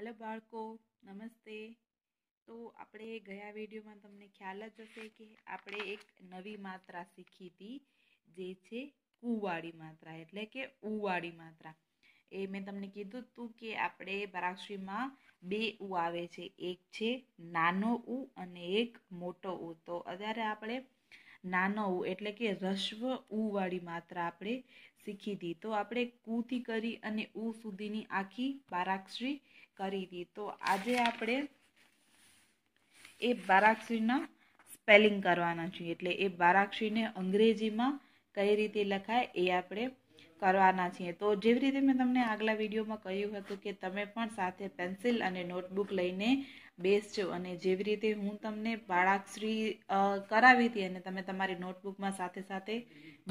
hello બાળકો નમસ્તે તો આપણે ગયા વિડીયોમાં તમને ખ્યાલ જ હશે કે આપણે એક નવી માત્રા શીખી હતી જે છે કુવાળી માત્રા એટલે કે ઉવાળી માત્રા એ મેં તમને કીધું હતું કે આપણે પરાક્ષરીમાં બે ઉ આવે છે એક છે નાનો ઉ અને એક મોટો ઉ તો અત્યારે આપણે નાનો ઉ એટલે કે રસ્વ ઉવાળી માત્રા આપણે શીખી હતી તો આપણે કુથી કરી અને ઉ સુધીની આખી બારાક્ષરી કરી હતી તો આજે આપણે એ બારાક્ષરીના સ્પેલિંગ કરવાના છીએ એટલે એ બારાક્ષરીને અંગ્રેજીમાં કઈ રીતે લખાય એ આપણે કરવાના છીએ તો જેવી રીતે મેં તમને આગલા વિડીયોમાં કહ્યું હતું કે તમે પણ સાથે પેન્સિલ અને નોટબુક લઈને બેસજો અને જેવી રીતે હું તમને બાળાક્ષરી કરાવી હતી અને તમે તમારી નોટબુકમાં સાથે સાથે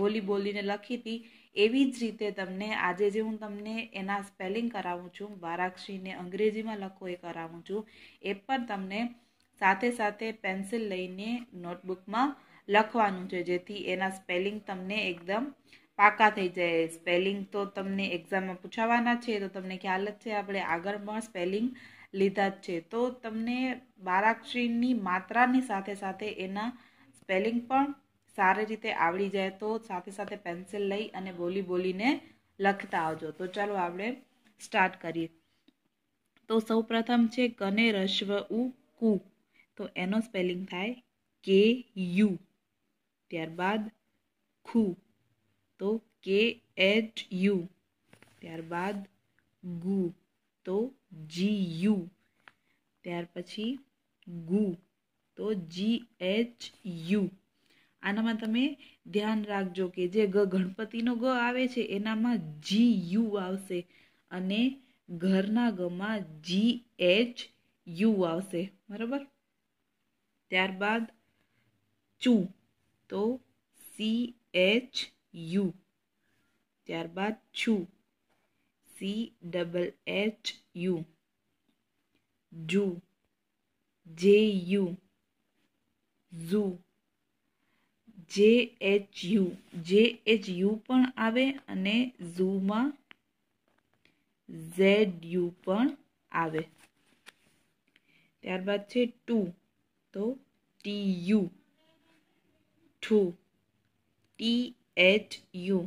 બોલી બોલીને લખી હતી એવી જ રીતે તમને આજે જે હું તમને એના સ્પેલિંગ કરાવું છું બાળાક્ષરીને અંગ્રેજીમાં લખો એ કરાવું છું એ પણ તમને સાથે સાથે પેન્સિલ લઈને નોટબુકમાં લખવાનું છે જેથી એના સ્પેલિંગ તમને એકદમ પાકા થઈ જાય સ્પેલિંગ તો તમને એક્ઝામમાં પૂછાવાના છે તો તમને ખ્યાલ જ છે આપણે આગળ પણ સ્પેલિંગ લીધા જ છે તો તમને બારાક્ષરીની માત્રાની સાથે સાથે એના સ્પેલિંગ પણ સારી રીતે આવડી જાય તો સાથે સાથે પેન્સિલ લઈ અને બોલી બોલીને લખતા આવજો તો ચાલો આપણે સ્ટાર્ટ કરીએ તો સૌ પ્રથમ છે કને રશ્વ ઉ કુ તો એનો સ્પેલિંગ થાય કે યુ ત્યારબાદ ખુ તો કે એચ યુ ત્યારબાદ ગુ તો જી યુ ત્યાર પછી ગુ તો જી એચ યુ આનામાં તમે ધ્યાન રાખજો કે જે ગ ગણપતિનો ગ આવે છે એનામાં જી યુ આવશે અને ઘરના ગમાં જી એચ યુ આવશે બરાબર ત્યારબાદ ચુ તો સી એચ યુ ત્યારબાદ છું સી ડબલ એચ યુ જુ જે યુ ઝુ J H U J H U પણ આવે અને ઝૂમાં ઝેડ યુ પણ આવે ત્યારબાદ છે ટુ તો ટી યુ ઠુ ટી એચ યુ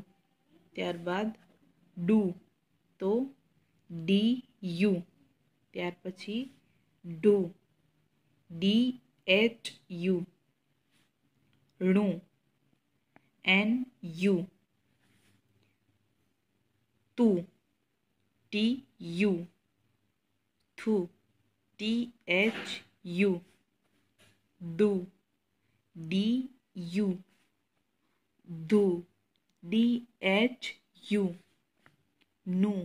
ત્યારબાદ ડુ टू डी यू ત્યાર પછી डू डी एच यू ણો એન યુ ટુ ટ્યુ થૂ ડી એચ યુ દુ ડી યુ દુ ડી એચ યુ નું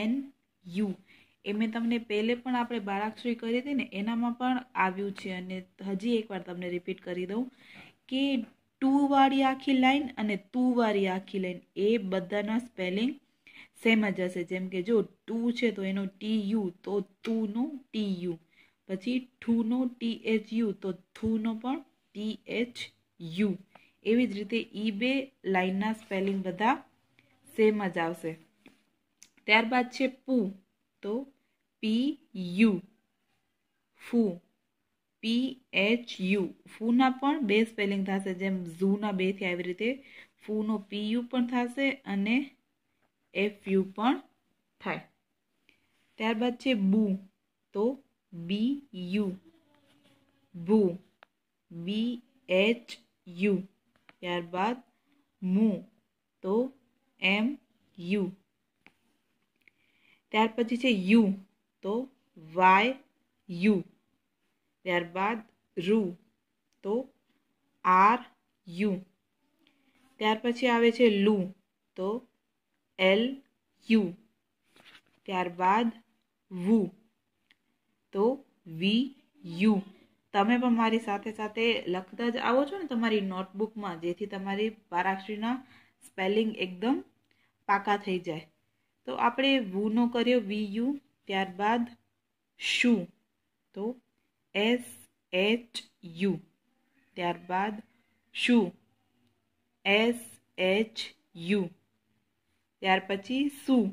એન યુ એ મેં તમને પહેલે પણ આપણે બારાક્ષરી કરી હતી ને એનામાં પણ આવ્યું છે અને હજી એકવાર તમને રિપીટ કરી દઉં કે ટુવાળી આખી લાઈન અને તુવાળી આખી લાઈન એ બધાના સ્પેલિંગ સેમ જ હશે જેમ કે જો ટુ છે તો એનો ટી યુ તો તુનું ટી યુ પછી ઠુનો ટી એચ યુ તો થુનો પણ ટી એચ યુ એવી જ રીતે ઈ બે લાઈનના સ્પેલિંગ બધા સેમ જ આવશે ત્યારબાદ છે પુ તો પી યુ ફૂ પી એચ યુ ફૂના પણ બે સ્પેલિંગ થશે જેમ ઝૂના બેથી આવી રીતે ફૂનો પી યુ પણ થશે અને એફ યુ પણ થાય ત્યારબાદ છે બુ તો બી યુ બુ બી એચ યુ ત્યારબાદ મુ તો એમ યુ ત્યાર પછી છે યુ તો વાય યુ ત્યારબાદ રુ તો આર યુ ત્યાર પછી આવે છે લુ તો એલ યુ ત્યારબાદ વુ તો વી યુ તમે પણ મારી સાથે સાથે લખતા જ આવો છો ને તમારી નોટબુકમાં જેથી તમારી પારાક્ષરીના સ્પેલિંગ એકદમ પાકા થઈ જાય તો આપણે વુનો કર્યો વી યુ ત્યારબાદ શું તો એસ એચ યુ ત્યારબાદ શું એસ એચ યુ ત્યાર પછી શું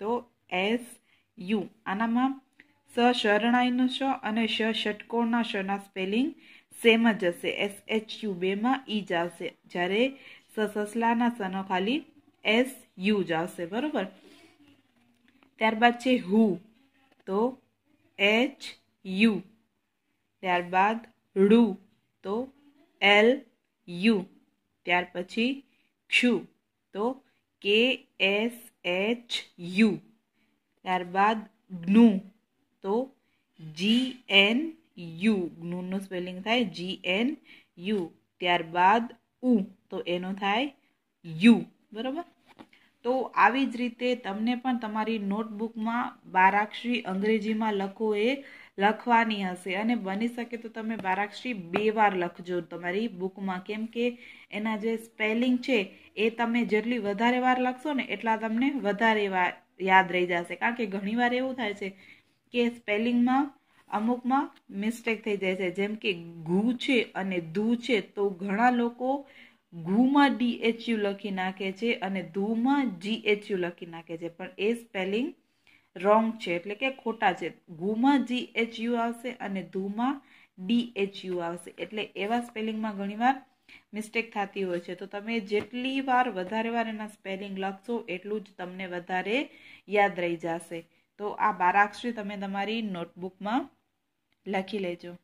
તો એસ યુ આનામાં સ શરણાઈનો શ અને શ ષટકોણના શના સ્પેલિંગ સેમ જ હશે એસ એચ યુ બેમાં ઈ જ આવશે જ્યારે સ સસલાના સનો ખાલી એસ યુ જ આવશે બરાબર ત્યારબાદ છે હુ તો એચ યુ ત્યારબાદ ડુ તો એલ યુ ત્યાર પછી ક્ષુ તો કે એસ એચ યુ ત્યારબાદ જ્ઞુ તો જી એન યુ જ્ઞુનું સ્પેલિંગ થાય જી એન યુ ત્યારબાદ ઉ તો એનો થાય યુ બરાબર તો આવી જ રીતે તમને પણ તમારી નોટબુકમાં બારાક્ષરી અંગ્રેજીમાં લખો એ લખવાની હશે અને બની શકે તો તમે બારાક્ષરી બે વાર લખજો તમારી બુકમાં કેમ કે એના જે સ્પેલિંગ છે એ તમે જેટલી વધારે વાર લખશો ને એટલા તમને વધારે વાર યાદ રહી જશે કારણ કે ઘણીવાર એવું થાય છે કે સ્પેલિંગમાં અમુકમાં મિસ્ટેક થઈ જાય છે જેમ કે ઘુ છે અને ધુ છે તો ઘણા લોકો ઘુમાં ડીએચયુ લખી નાખે છે અને ધુમાં જીએચયુ લખી નાખે છે પણ એ સ્પેલિંગ રોંગ છે એટલે કે ખોટા છે ઘુમાં જીએચયુ આવશે અને ધૂમાં ડીએચયુ આવશે એટલે એવા સ્પેલિંગમાં ઘણીવાર મિસ્ટેક થતી હોય છે તો તમે જેટલી વાર વધારે વાર એના સ્પેલિંગ લખશો એટલું જ તમને વધારે યાદ રહી જશે તો આ બારાક્ષરી તમે તમારી નોટબુકમાં લખી લેજો